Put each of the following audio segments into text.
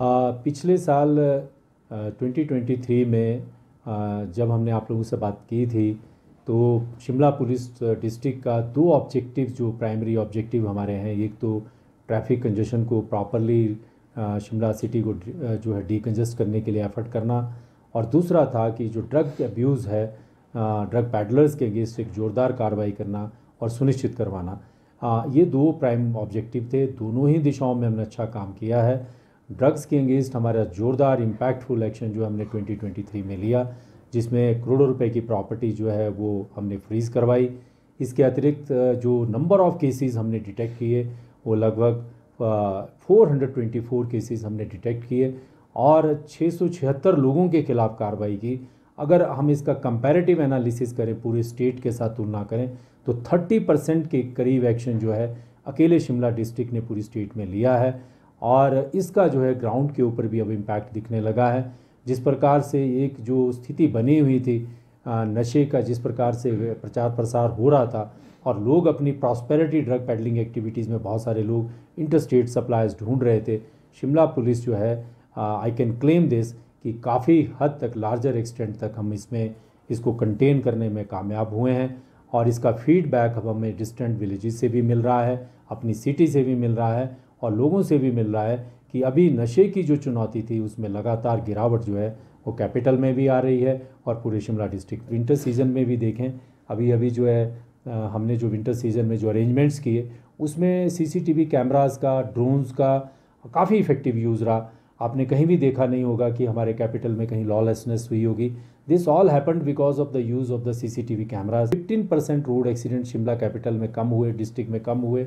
पिछले साल 2023 में जब हमने आप लोगों से बात की थी तो शिमला पुलिस डिस्ट्रिक्ट का दो ऑब्जेक्टिव जो प्राइमरी ऑब्जेक्टिव हमारे हैं एक तो ट्रैफिक कंजेशन को प्रॉपरली शिमला सिटी को जो है डीकंजस्ट करने के लिए एफर्ट करना और दूसरा था कि जो ड्रग अब्यूज़ है ड्रग पैडलर्स के अगेंस्ट एक ज़ोरदार कार्रवाई करना और सुनिश्चित करवाना ये दो प्राइम ऑब्जेक्टिव थे दोनों ही दिशाओं में हमने अच्छा काम किया है ड्रग्स के अंगेंस्ट हमारा ज़ोरदार इम्पैक्टफुल एक्शन जो हमने 2023 में लिया जिसमें करोड़ों रुपए की प्रॉपर्टी जो है वो हमने फ्रीज़ करवाई इसके अतिरिक्त जो नंबर ऑफ़ केसेस हमने डिटेक्ट किए वो लगभग 424 केसेस हमने डिटेक्ट किए और छः लोगों के खिलाफ कार्रवाई की अगर हम इसका कंपैरेटिव एनालिसिस करें पूरे स्टेट के साथ तुलना करें तो 30 परसेंट के करीब एक्शन जो है अकेले शिमला डिस्ट्रिक्ट ने पूरी स्टेट में लिया है और इसका जो है ग्राउंड के ऊपर भी अब इम्पैक्ट दिखने लगा है जिस प्रकार से एक जो स्थिति बनी हुई थी नशे का जिस प्रकार से प्रचार प्रसार हो रहा था और लोग अपनी प्रॉस्पेरिटी ड्रग पैडलिंग एक्टिविटीज़ में बहुत सारे लोग इंटर स्टेट सप्लायर्स ढूंढ रहे थे शिमला पुलिस जो है आई कैन क्लेम दिस कि काफ़ी हद तक लार्जर एक्सटेंट तक हम इसमें इसको कंटेन करने में कामयाब हुए हैं और इसका फीडबैक अब हमें डिस्टेंट विलेज से भी मिल रहा है अपनी सिटी से भी मिल रहा है और लोगों से भी मिल रहा है कि अभी नशे की जो चुनौती थी उसमें लगातार गिरावट जो है वो कैपिटल में भी आ रही है और पूरे शिमला डिस्ट्रिक्ट विंटर सीजन में भी देखें अभी अभी जो है हमने जो विंटर सीजन में जो अरेंजमेंट्स किए उसमें सीसीटीवी कैमरास का ड्रोन्स का काफ़ी इफेक्टिव यूज़ रहा आपने कहीं भी देखा नहीं होगा कि हमारे कैपिटल में कहीं लॉलेसनेस हुई होगी this all happened because of the use of the C C T V cameras fifteen percent road accident Shimla capital में कम हुए डिस्ट्रिक्ट में कम हुए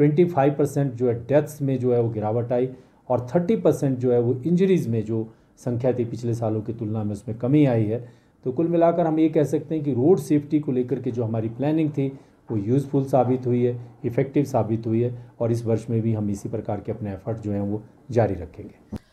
25 परसेंट जो है डेथ्स में जो है वो गिरावट आई और 30 परसेंट जो है वो इंजरीज़ में जो संख्या थी पिछले सालों की तुलना में उसमें कमी आई है तो कुल मिलाकर हम ये कह सकते हैं कि रोड सेफ्टी को लेकर के जो हमारी प्लानिंग थी वो यूज़फुल साबित हुई है इफ़ेक्टिव साबित हुई है और इस वर्ष में भी हम इसी प्रकार के अपने एफर्ट जो हैं वो जारी रखेंगे